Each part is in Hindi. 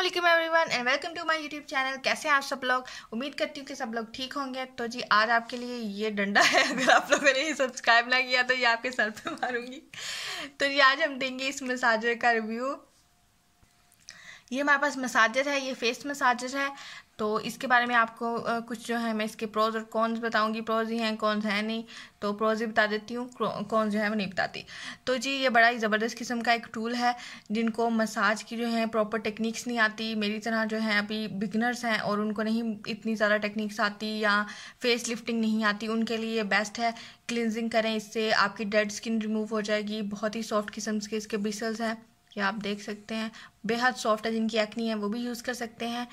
Aslam everyone and welcome to my YouTube channel कैसे हैं आप सब लोग उम्मीद करती हूँ कि सब लोग ठीक होंगे तो जी आज आपके लिए ये डंडा है अगर आप लोगों ने ये सब्सक्राइब ना किया तो ये आपके सर पे मारूंगी तो जी आज हम देंगे इस मसाजर का रिव्यू ये हमारे पास मसाजर है ये फेस मसाजर है तो इसके बारे में आपको कुछ जो है मैं इसके प्रोज और कॉन्स बताऊंगी प्रोज ही हैं कॉन्स हैं नहीं तो प्रोज ही बता देती हूँ कॉन्स जो है वो नहीं बताती तो जी ये बड़ा ही ज़बरदस्त किस्म का एक टूल है जिनको मसाज की जो है प्रॉपर टेक्निक्स नहीं आती मेरी तरह जो है अभी बिगनर्स हैं और उनको नहीं इतनी ज़्यादा टेक्निक्स आती या फेस लिफ्टिंग नहीं आती उनके लिए ये बेस्ट है क्लिनजिंग करें इससे आपकी डेड स्किन रिमूव हो जाएगी बहुत ही सॉफ्ट किस्म के इसके बिसल्स हैं ये आप देख सकते हैं बेहद सॉफ्ट है जिनकी एक्नी है वो भी यूज़ कर सकते हैं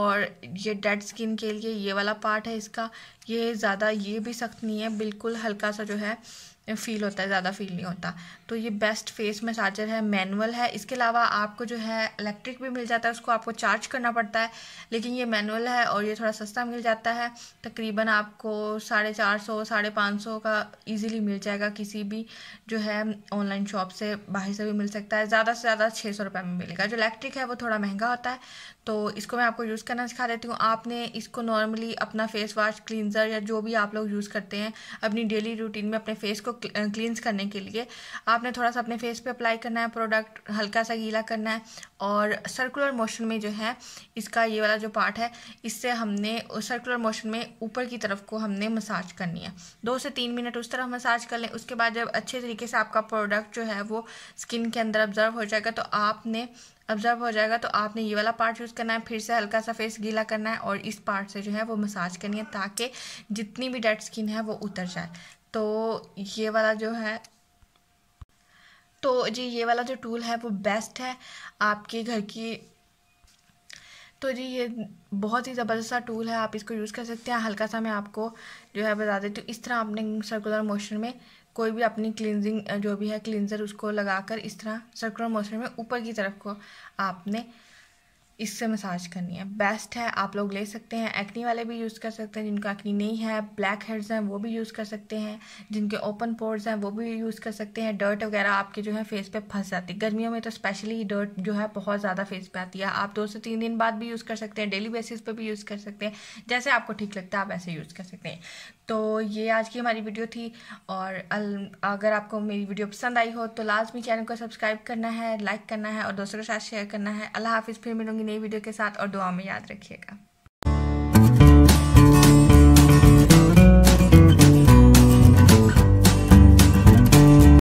और ये डेड स्किन के लिए ये वाला पार्ट है इसका ये ज़्यादा ये भी सख्त नहीं है बिल्कुल हल्का सा जो है फील होता है ज़्यादा फील नहीं होता तो ये बेस्ट फेस मसाजर है मैनुअल है इसके अलावा आपको जो है इलेक्ट्रिक भी मिल जाता है उसको आपको चार्ज करना पड़ता है लेकिन ये मैनुअल है और ये थोड़ा सस्ता मिल जाता है तकरीबन आपको साढ़े चार सौ साढ़े पाँच सौ का इजीली मिल जाएगा किसी भी जो है ऑनलाइन शॉप से बाहर से भी मिल सकता है ज़्यादा से ज़्यादा छः सौ रुपये में मिलेगा जो इलेक्ट्रिक है वो थोड़ा महंगा होता है तो इसको मैं आपको यूज़ करना सिखा देती हूँ आपने इसको नॉर्मली अपना फेस वाश क्लिनजर या जो भी आप लोग यूज़ करते हैं अपनी डेली रूटीन में अपने फेस को क्लींस करने के लिए आपने थोड़ा सा अपने फेस पे अप्लाई करना है प्रोडक्ट हल्का सा गीला करना है और सर्कुलर मोशन में जो है इसका ये वाला जो पार्ट है इससे हमने सर्कुलर मोशन में ऊपर की तरफ को हमने मसाज करनी है दो से तीन मिनट उस तरफ मसाज कर लें उसके बाद जब अच्छे तरीके से आपका प्रोडक्ट जो है वो स्किन के अंदर ऑब्जर्व हो जाएगा तो आपने ऑब्जर्व हो जाएगा तो आपने ये वाला पार्ट यूज़ करना है फिर से हल्का सा फेस गीला करना है और इस पार्ट से जो है वो मसाज करनी है ताकि जितनी भी डेड स्किन है वो उतर जाए तो ये वाला जो है तो जी ये वाला जो टूल है वो बेस्ट है आपके घर की तो जी ये बहुत ही ज़बरदस्त सा टूल है आप इसको यूज़ कर सकते हैं हल्का सा मैं आपको जो है बता देती हूँ इस तरह आपने सर्कुलर मोशन में कोई भी अपनी क्लिनजिंग जो भी है क्लिनज़र उसको लगाकर इस तरह सर्कुलर मोशन में ऊपर की तरफ को आपने इससे मसाज करनी है बेस्ट है आप लोग ले सकते हैं एक्नी वाले भी यूज़ कर सकते हैं जिनका एक्नी नहीं है ब्लैक हेड्स हैं वो भी यूज़ कर सकते हैं जिनके ओपन पोर्स हैं वो भी यूज़ कर सकते हैं डर्ट वगैरह आपके जो है फेस पे फंस जाती है गर्मियों में तो स्पेशली डर्ट जो है बहुत ज़्यादा फेस पे आती है आप दो से तीन दिन बाद भी यूज़ कर सकते हैं डेली बेसिस पर भी यूज़ कर सकते हैं जैसे आपको ठीक लगता है आप ऐसे यूज़ कर सकते हैं तो ये आज की हमारी वीडियो थी और अगर आपको मेरी वीडियो पसंद आई हो तो लाजमी चैनल को सब्सक्राइब करना है लाइक करना है और दोस्तों के साथ शेयर करना है अल्लाह हाफिज़ फिर मिलूंगी नई वीडियो के साथ और दुआ में याद रखिएगा